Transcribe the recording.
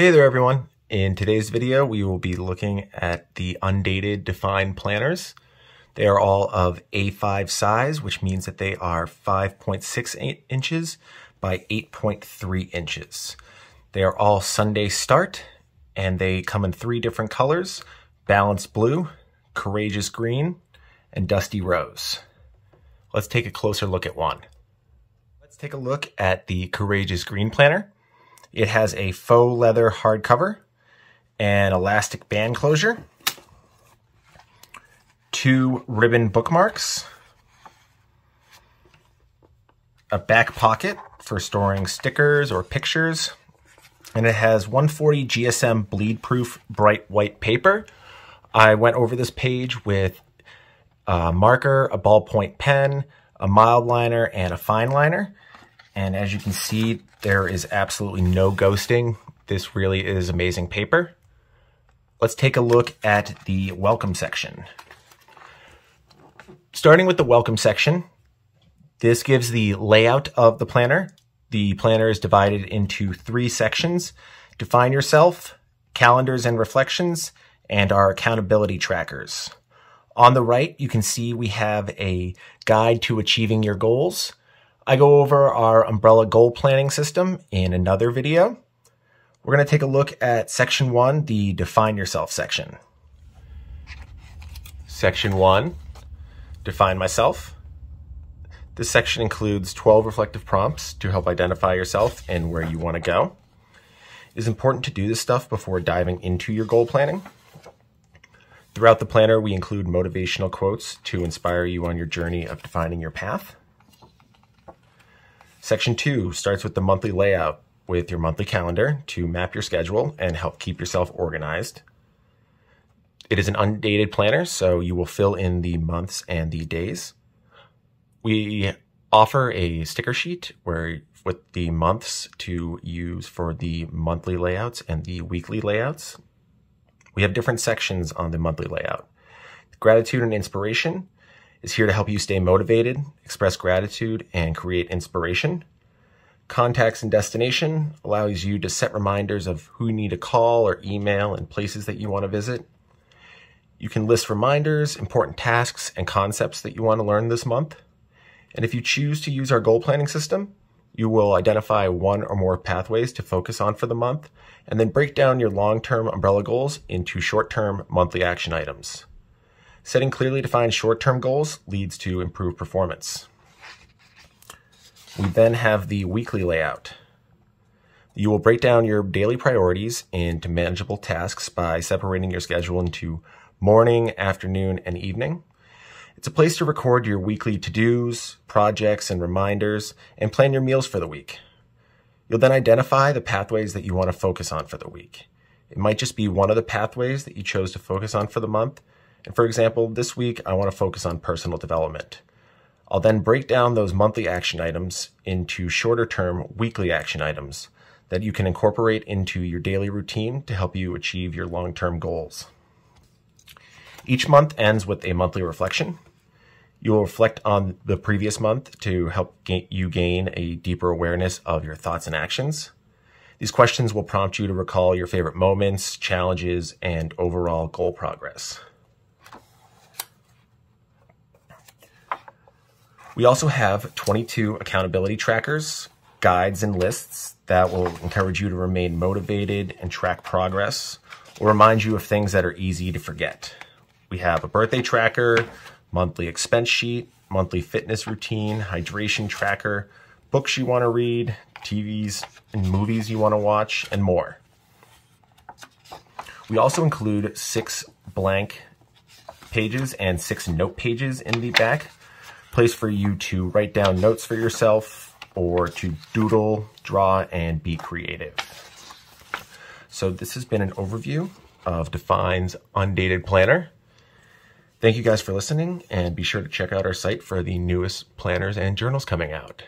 Hey there everyone. In today's video, we will be looking at the undated defined planners. They are all of A5 size, which means that they are 5.68 inches by 8.3 inches. They are all Sunday start, and they come in three different colors, Balanced Blue, Courageous Green, and Dusty Rose. Let's take a closer look at one. Let's take a look at the Courageous Green Planner. It has a faux leather hardcover, an elastic band closure, two ribbon bookmarks, a back pocket for storing stickers or pictures, and it has 140 GSM bleed-proof bright white paper. I went over this page with a marker, a ballpoint pen, a mild liner, and a fine liner. And as you can see, there is absolutely no ghosting. This really is amazing paper. Let's take a look at the welcome section. Starting with the welcome section, this gives the layout of the planner. The planner is divided into three sections, define yourself, calendars and reflections, and our accountability trackers. On the right, you can see we have a guide to achieving your goals. I go over our umbrella goal planning system in another video. We're going to take a look at section one, the define yourself section. Section one, define myself. This section includes 12 reflective prompts to help identify yourself and where you want to go. It is important to do this stuff before diving into your goal planning. Throughout the planner, we include motivational quotes to inspire you on your journey of defining your path. Section two starts with the monthly layout with your monthly calendar to map your schedule and help keep yourself organized. It is an undated planner, so you will fill in the months and the days. We offer a sticker sheet where with the months to use for the monthly layouts and the weekly layouts. We have different sections on the monthly layout. Gratitude and inspiration is here to help you stay motivated, express gratitude, and create inspiration. Contacts and destination allows you to set reminders of who you need to call or email and places that you want to visit. You can list reminders, important tasks, and concepts that you want to learn this month. And if you choose to use our goal planning system, you will identify one or more pathways to focus on for the month, and then break down your long-term umbrella goals into short-term monthly action items. Setting clearly defined short-term goals leads to improved performance. We then have the weekly layout. You will break down your daily priorities into manageable tasks by separating your schedule into morning, afternoon, and evening. It's a place to record your weekly to-dos, projects, and reminders, and plan your meals for the week. You'll then identify the pathways that you want to focus on for the week. It might just be one of the pathways that you chose to focus on for the month, and for example, this week I want to focus on personal development. I'll then break down those monthly action items into shorter term weekly action items that you can incorporate into your daily routine to help you achieve your long term goals. Each month ends with a monthly reflection. You will reflect on the previous month to help you gain a deeper awareness of your thoughts and actions. These questions will prompt you to recall your favorite moments, challenges, and overall goal progress. We also have 22 accountability trackers, guides, and lists that will encourage you to remain motivated and track progress or remind you of things that are easy to forget. We have a birthday tracker, monthly expense sheet, monthly fitness routine, hydration tracker, books you want to read, TVs and movies you want to watch, and more. We also include six blank pages and six note pages in the back place for you to write down notes for yourself or to doodle, draw, and be creative. So this has been an overview of Define's Undated Planner. Thank you guys for listening, and be sure to check out our site for the newest planners and journals coming out.